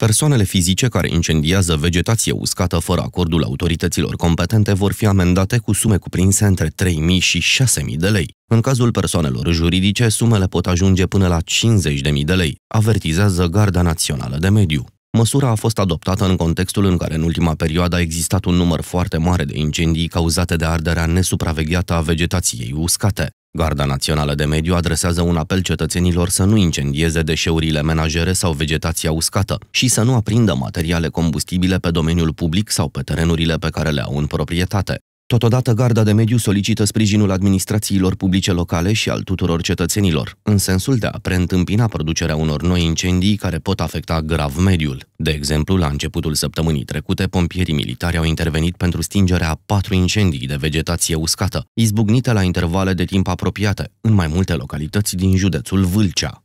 Persoanele fizice care incendiază vegetație uscată fără acordul autorităților competente vor fi amendate cu sume cuprinse între 3.000 și 6.000 de lei. În cazul persoanelor juridice, sumele pot ajunge până la 50.000 de lei, avertizează Garda Națională de Mediu. Măsura a fost adoptată în contextul în care în ultima perioadă a existat un număr foarte mare de incendii cauzate de arderea nesupravegheată a vegetației uscate. Garda Națională de Mediu adresează un apel cetățenilor să nu incendieze deșeurile menajere sau vegetația uscată și să nu aprindă materiale combustibile pe domeniul public sau pe terenurile pe care le au în proprietate. Totodată, Garda de Mediu solicită sprijinul administrațiilor publice locale și al tuturor cetățenilor, în sensul de a preîntâmpina producerea unor noi incendii care pot afecta grav mediul. De exemplu, la începutul săptămânii trecute, pompierii militari au intervenit pentru stingerea a patru incendii de vegetație uscată, izbucnite la intervale de timp apropiate, în mai multe localități din județul Vâlcea.